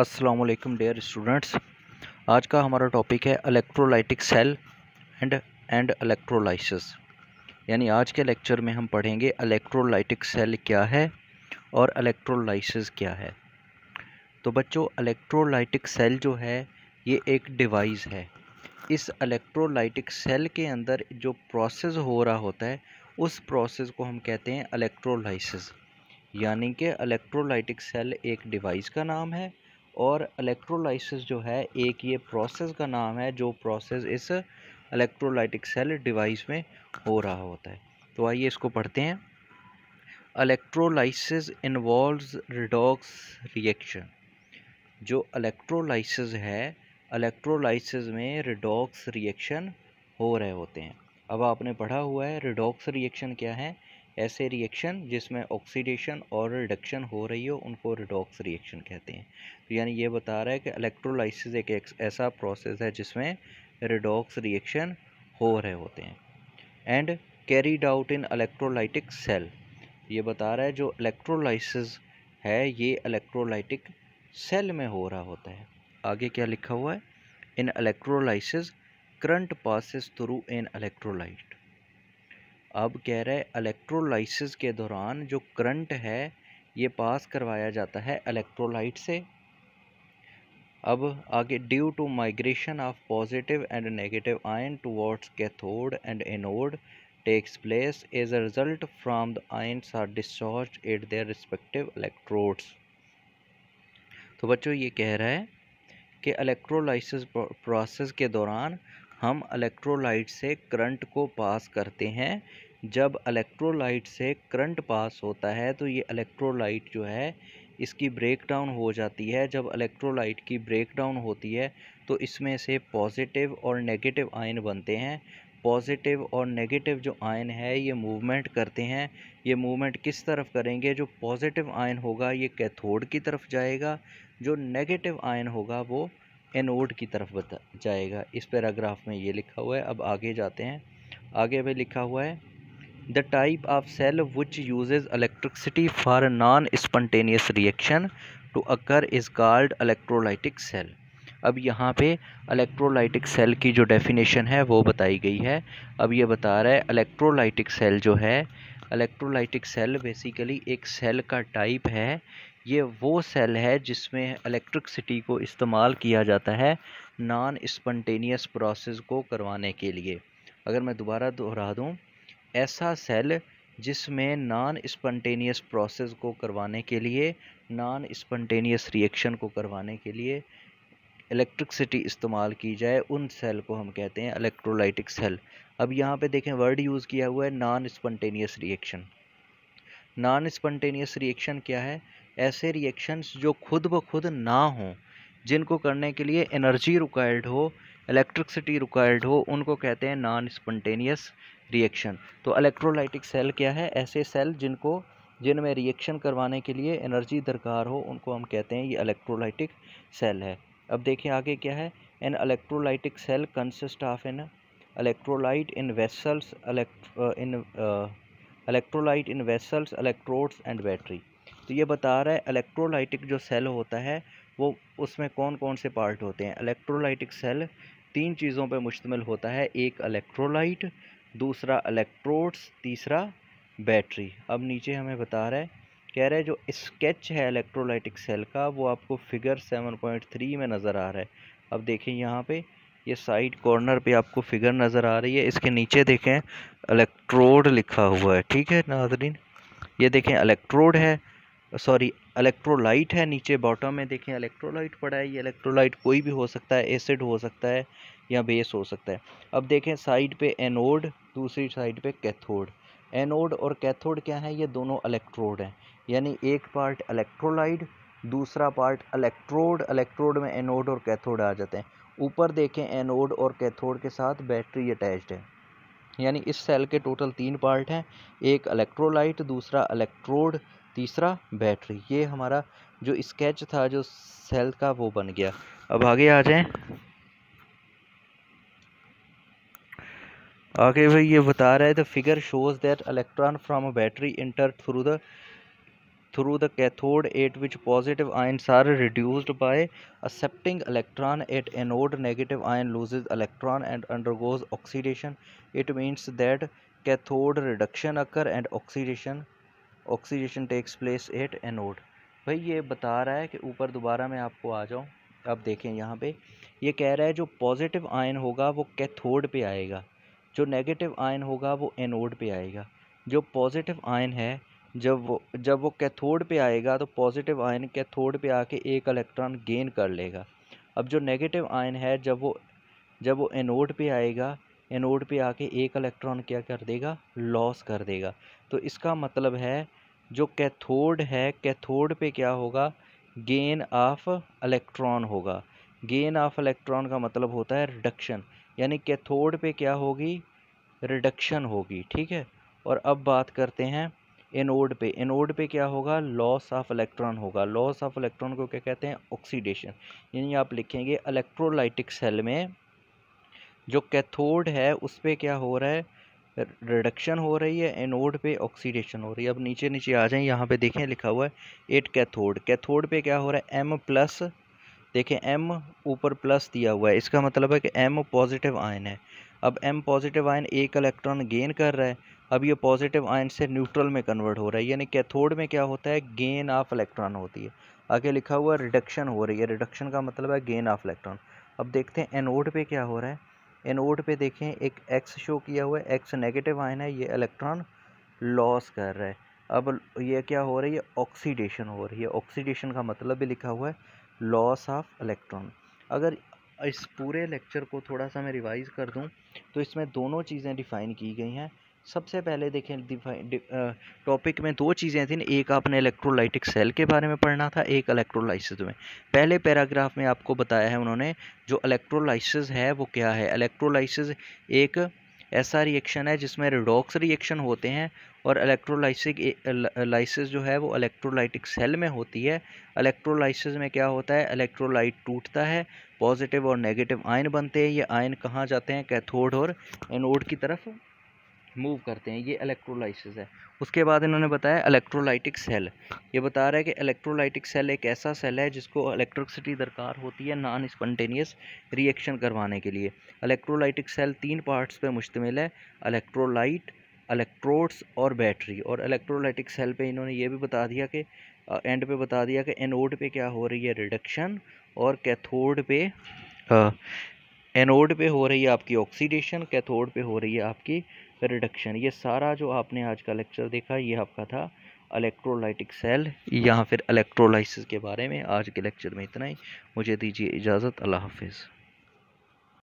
अस्सलाम वालेकुम dear students आज का हमारा टॉपिक है electrolytic cell and and electrolysis यानी आज के लेक्चर में हम पढ़ेंगे इलेक्ट्रोलाइटिक सेल क्या है और इलेक्ट्रोलाइसिस क्या है तो बच्चों इलेक्ट्रोलाइटिक सेल जो है ये एक डिवाइस है इस इलेक्ट्रोलाइटिक सेल के अंदर जो प्रोसेस हो रहा होता है उस प्रोसेस को हम कहते हैं इलेक्ट्रोलाइसिस यानी कि इलेक्ट्रोलाइटिक सेल एक डिवाइस का नाम है और इलेक्ट्रोलाइसिस जो है एक ये प्रोसेस का नाम है जो प्रोसेस इस इलेक्ट्रोलाइटिक सेल डिवाइस में हो रहा होता है तो आइए इसको पढ़ते हैं इलेक्ट्रोलाइसिस इन्वॉल्व्स रिडॉक्स रिएक्शन जो इलेक्ट्रोलाइसिस है इलेक्ट्रोलाइसिस में रिडॉक्स रिएक्शन हो रहे होते हैं अब आपने पढ़ा हुआ है रिडॉक्स रिएक्शन क्या है ऐसे रिएक्शन जिसमें ऑक्सीडेशन और रिडक्शन हो रही हो उनको रिडॉक्स रिएक्शन कहते हैं तो यानी ये बता रहा है कि इलेक्ट्रोलाइसिस एक, ऐसा प्रोसेस है जिसमें रिडॉक्स रिएक्शन हो रहे होते हैं and carried out in electrolytic cell ये बता रहा है जो इलेक्ट्रोलाइसिस है ये इलेक्ट्रोलाइटिक सेल में हो रहा होता है आगे क्या लिखा हुआ है in electrolysis current passes through in electrolyte अब कह रहे हैं इलेक्ट्रोलाइसिस के दौरान जो करंट है ये पास करवाया जाता है इलेक्ट्रोलाइट से अब आगे due to migration of positive and negative ion towards cathode and anode takes place as a result from the ions are discharge at their respective electrodes तो बच्चों ये कह रहा है कि इलेक्ट्रोलाइसिस प्रोसेस के दौरान हम इलेक्ट्रोलाइट से करंट को पास करते हैं जब इलेक्ट्रोलाइट से करंट पास होता है तो ये इलेक्ट्रोलाइट जो है इसकी ब्रेक डाउन हो जाती है जब इलेक्ट्रोलाइट की ब्रेक डाउन होती है तो इसमें से पॉजिटिव और नेगेटिव आयन बनते हैं पॉजिटिव और नेगेटिव जो आयन है ये मूवमेंट करते हैं ये मूवमेंट किस तरफ करेंगे जो पॉजिटिव आयन होगा ये कैथोड की तरफ जाएगा जो नेगेटिव आयन होगा वो एनोड की तरफ जाएगा इस पैराग्राफ में ये लिखा हुआ है अब आगे जाते हैं आगे भी लिखा हुआ है the type of cell which uses electricity for non spontaneous reaction to occur is called electrolytic cell अब यहाँ पे अलेक्ट्रोलाइटिक सेल की जो डेफिनेशन है वो बताई गई है अब ये बता रहा है अलेक्ट्रोलाइटिक सेल जो है अलेक्ट्रोलाइटिक सेल बेसिकली एक सेल का टाइप है ये वो सेल है जिसमें इलेक्ट्रिकसिटी को इस्तेमाल किया जाता है नॉन स्पन्टेनियस प्रोसेस को करवाने के लिए अगर मैं दोबारा दोहरा दूँ ऐसा सेल जिसमें नॉन स्पन्टेनियस प्रोसेस को करवाने के लिए नॉन स्पन्टेनियस रिएक्शन को करवाने के लिए इलेक्ट्रिकसिटी इस्तेमाल की जाए उन सेल को हम कहते हैं इलेक्ट्रोलाइटिक सेल अब यहाँ पे देखें वर्ड यूज़ किया हुआ है non spontaneous reaction non spontaneous reaction क्या है ऐसे रिएक्शंस जो खुद ब खुद ना हों जिनको करने के लिए एनर्जी रिक्वायर्ड हो इलेक्ट्रिसिटी रिक्वायर्ड हो उनको कहते हैं नॉन स्पन्टेनियस रिएक्शन तो इलेक्ट्रोलाइटिक सेल क्या है ऐसे सेल जिनको जिनमें रिएक्शन करवाने के लिए एनर्जी दरकार हो उनको हम कहते हैं ये इलेक्ट्रोलाइटिक सेल है अब देखिए आगे क्या है an electrolytic cell consist of an electrolyte in vessels in electrolyte in vessels electrodes and battery तो ये बता रहा है इलेक्ट्रोलाइटिक जो सेल होता है वो उसमें कौन कौन से पार्ट होते हैं इलेक्ट्रोलाइटिक सेल तीन चीज़ों पे मुश्तमिल होता है एक अलेक्ट्रोलाइट दूसरा अलेक्ट्रोड्स तीसरा बैटरी अब नीचे हमें बता रहा है कह रहा है जो स्केच है इलेक्ट्रोलाइटिक सेल का वो आपको फिगर सेवन पॉइंट थ्री में नज़र आ रहा है अब देखें यहाँ पे ये साइड कॉर्नर पे आपको फिगर नज़र आ रही है इसके नीचे देखें इलेक्ट्रोड लिखा हुआ है ठीक है नाजरीन ये देखें इलेक्ट्रोड है सॉरी इलेक्ट्रोलाइट है नीचे बॉटम में देखें इलेक्ट्रोलाइट पड़ा है ये इलेक्ट्रोलाइट कोई भी हो सकता है एसिड हो सकता है या बेस हो सकता है अब देखें साइड पे एनोड दूसरी साइड पे कैथोड एनोड और कैथोड क्या है ये दोनों इलेक्ट्रोड हैं यानी एक पार्ट इलेक्ट्रोलाइट दूसरा पार्ट इलेक्ट्रोड इलेक्ट्रोड में एनोड और कैथोड आ जाते हैं ऊपर देखें एनोड और कैथोड के साथ बैटरी अटैच्ड है यानी इस सेल के टोटल तीन पार्ट हैं एक इलेक्ट्रोलाइट दूसरा इलेक्ट्रोड तीसरा बैटरी ये हमारा जो स्केच था जो सेल का वो बन गया अब आगे आ जाएं आगे भाई ये बता रहे हैं the figure shows that electron from a battery enter through the through the cathode at which positive ion are reduced by accepting electron at anode negative ion loses electron and undergoes oxidation it means that cathode reduction occur and oxidation oxidation takes place at anode भाई ये बता रहा है कि ऊपर दोबारा मैं आपको आ जाऊँ अब देखें यहाँ पे ये कह रहा है जो पॉजिटिव आयन होगा वो कैथोड पे आएगा जो नेगेटिव आयन होगा वो एनोड पे आएगा जो पॉजिटिव आयन है जब वो जब वो कैथोड पे आएगा तो पॉजिटिव आयन कैथोड पे आके एक इलेक्ट्रॉन गेन कर लेगा अब जो नेगेटिव आयन है जब वो जब वो एनोड पे आएगा एनोड पे आके एक इलेक्ट्रॉन क्या कर देगा लॉस कर देगा तो इसका मतलब है जो कैथोड है कैथोड पे क्या होगा गेन ऑफ इलेक्ट्रॉन होगा गेन ऑफ इलेक्ट्रॉन का मतलब होता है रिडक्शन यानी कैथोड पे क्या होगी रिडक्शन होगी ठीक है और अब बात करते हैं एनोड पे एनोड पे क्या होगा लॉस ऑफ इलेक्ट्रॉन होगा लॉस ऑफ इलेक्ट्रॉन को क्या कहते हैं ऑक्सीडेशन यानी आप लिखेंगे इलेक्ट्रोलाइटिक सेल में जो कैथोड है उस पर क्या हो रहा है रिडक्शन हो रही है एनोड पे ऑक्सीडेशन हो रही है अब नीचे नीचे आ जाएं यहाँ पे देखें लिखा हुआ है एट कैथोड कैथोड पे क्या हो रहा है एम प्लस देखें एम ऊपर प्लस दिया हुआ है इसका मतलब है कि एम पॉजिटिव आयन है अब एम पॉजिटिव आयन एक इलेक्ट्रॉन गेन कर रहा है अब ये पॉजिटिव आयन से न्यूट्रल में कन्वर्ट हो रहा है यानी कैथोड में क्या होता है गेन ऑफ इलेक्ट्रॉन होती है आगे लिखा हुआ रिडक्शन हो रही है रिडक्शन का मतलब है गेन ऑफ इलेक्ट्रॉन अब देखते हैं एनोड पे क्या हो रहा है एनोड पे देखें एक एक्स शो किया हुआ है एक्स नेगेटिव आयन है ये इलेक्ट्रॉन लॉस कर रहा है अब ये क्या हो रही है ऑक्सीडेशन हो रही है ऑक्सीडेशन का मतलब भी लिखा हुआ है लॉस ऑफ इलेक्ट्रॉन अगर इस पूरे लेक्चर को थोड़ा सा मैं रिवाइज़ कर दूं तो इसमें दोनों चीज़ें डिफ़ाइन की गई हैं सबसे पहले देखें टॉपिक में दो चीज़ें थीं एक आपने इलेक्ट्रोलाइटिक सेल के बारे में पढ़ना था एक इलेक्ट्रोलाइसिस में पहले पैराग्राफ में आपको बताया है उन्होंने जो इलेक्ट्रोलाइसिस है वो क्या है इलेक्ट्रोलाइसिस एक ऐसा रिएक्शन है जिसमें रिडॉक्स रिएक्शन होते हैं और इलेक्ट्रोलाइसिक लाइसिस जो है वो इलेक्ट्रोलाइटिक सेल में होती है इलेक्ट्रोलाइसिस में क्या होता है इलेक्ट्रोलाइट टूटता है पॉजिटिव और नेगेटिव आयन बनते हैं ये आयन कहाँ जाते हैं कैथोड और एनोड की तरफ मूव करते हैं ये इलेक्ट्रोलाइसिस है उसके बाद इन्होंने बताया इलेक्ट्रोलाइटिक सेल ये बता रहा है कि इलेक्ट्रोलाइटिक सेल एक ऐसा सेल है जिसको इलेक्ट्रिसिटी दरकार होती है नॉन स्पन्टेनियस रिएक्शन करवाने के लिए इलेक्ट्रोलाइटिक सेल तीन पार्ट्स पर मुश्तमिल है इलेक्ट्रोलाइट इलेक्ट्रोड्स और बैटरी और इलेक्ट्रोलाइटिक सेल पर इन्होंने ये भी बता दिया कि एंड पे बता दिया कि एनोड पे क्या हो रही है रिडक्शन और कैथोड पे एनोड पे हो रही है आपकी ऑक्सीडेशन कैथोड पे हो रही है आपकी रिडक्शन ये सारा जो आपने आज का लेक्चर देखा ये आपका था इलेक्ट्रोलाइटिक सेल या फिर इलेक्ट्रोलाइसिस के बारे में आज के लेक्चर में इतना ही मुझे दीजिए इजाज़त अल्लाह हाफिज़